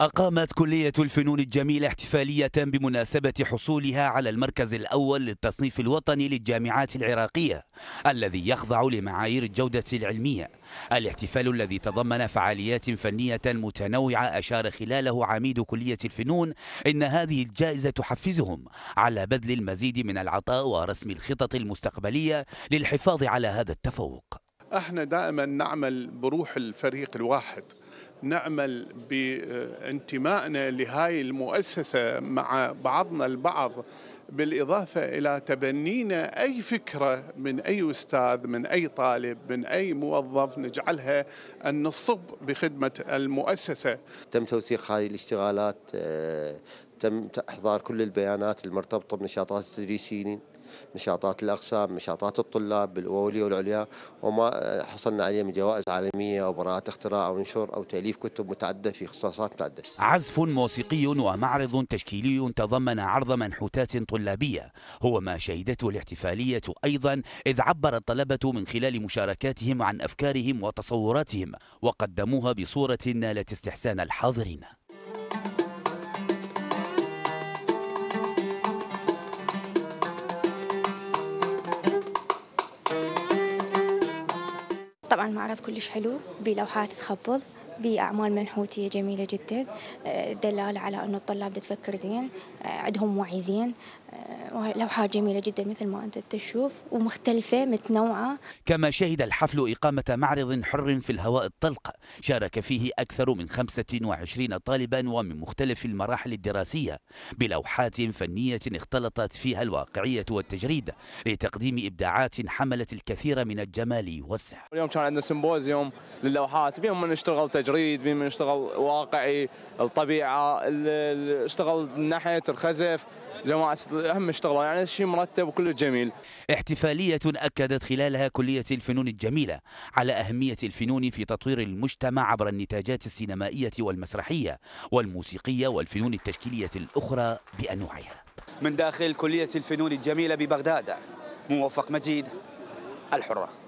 أقامت كلية الفنون الجميلة احتفالية بمناسبة حصولها على المركز الأول للتصنيف الوطني للجامعات العراقية الذي يخضع لمعايير الجودة العلمية الاحتفال الذي تضمن فعاليات فنية متنوعة أشار خلاله عميد كلية الفنون إن هذه الجائزة تحفزهم على بذل المزيد من العطاء ورسم الخطط المستقبلية للحفاظ على هذا التفوق احنا دائما نعمل بروح الفريق الواحد نعمل بانتمائنا لهاي المؤسسة مع بعضنا البعض بالإضافة إلى تبنينا أي فكرة من أي أستاذ من أي طالب من أي موظف نجعلها أن نصب بخدمة المؤسسة تم توثيق هذه الاشتغالات آه، تم إحضار كل البيانات المرتبطة بنشاطات التدريسيين نشاطات الأقسام نشاطات الطلاب بالأولية والعليا وما حصلنا عليه من جوائز عالمية أو براءات اختراع أو انشر أو تأليف كتب متعددة في اختصاصات متعددة عزف موسيقي ومعرض تشكيلي تضمن عرض منحوتات طلابية هو ما شهدته الاحتفالية أيضا إذ عبر الطلبة من خلال مشاركاتهم عن أفكارهم وتصوراتهم وقدموها بصورة نالت استحسان الحاضرين طبعا معرض كلش حلو بلوحات تخبل بأعمال منحوتية جميلة جدا آه، دلالة على أنه الطلاب تفكر زين آه، عندهم وعي زين آه، لوحة جميلة جدا مثل ما أنت تشوف ومختلفة متنوعة كما شهد الحفل إقامة معرض حر في الهواء الطلق شارك فيه أكثر من 25 طالبا ومن مختلف المراحل الدراسية بلوحات فنية اختلطت فيها الواقعية والتجريد لتقديم إبداعات حملت الكثير من الجمال والسحر اليوم كان عندنا سيمبوزيوم للوحات بهم من اشتغل تجريد بهم من اشتغل واقعي الطبيعة اشتغل النحت الخزف جماعة اهم شغله يعني شيء مرتب وكله جميل احتفاليه اكدت خلالها كليه الفنون الجميله على اهميه الفنون في تطوير المجتمع عبر النتاجات السينمائيه والمسرحيه والموسيقيه والفنون التشكيليه الاخرى بانواعها من داخل كليه الفنون الجميله ببغداد موفق مجيد الحره